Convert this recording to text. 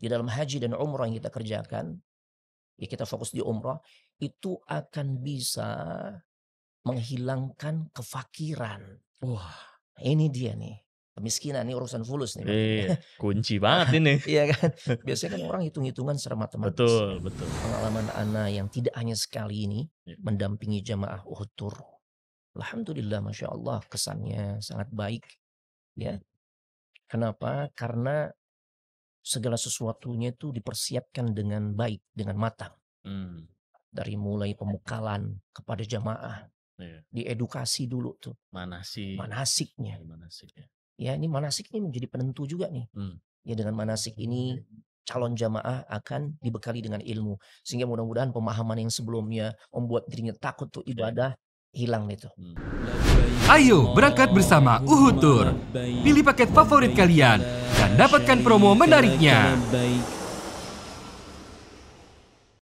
di dalam haji dan umrah yang kita kerjakan, ya kita fokus di umrah, itu akan bisa menghilangkan kefakiran. Wah, ini dia nih kemiskinan ini urusan fulus nih. Eh, kunci banget ini. iya kan? Biasanya kan orang hitung-hitungan secara matematis. Betul, betul. Pengalaman Ana yang tidak hanya sekali ini ya. mendampingi jamaah Uhud Tur. Alhamdulillah, Masya Allah, kesannya sangat baik. Ya. Hmm. Kenapa? Karena segala sesuatunya itu dipersiapkan dengan baik, dengan matang. Hmm. Dari mulai pemukalan kepada jamaah, yeah. diedukasi dulu tuh. Manasik. Manasiknya. Iya, Manasiknya. ya. ini manasik ini menjadi penentu juga nih. Hmm. Ya dengan manasik ini iya. calon jamaah akan dibekali dengan ilmu. Sehingga mudah-mudahan pemahaman yang sebelumnya membuat dirinya takut untuk iya. ibadah hilang itu. tuh. Hmm. Ayo berangkat bersama Uhud Tour. Pilih paket favorit kalian Dapatkan promo menariknya.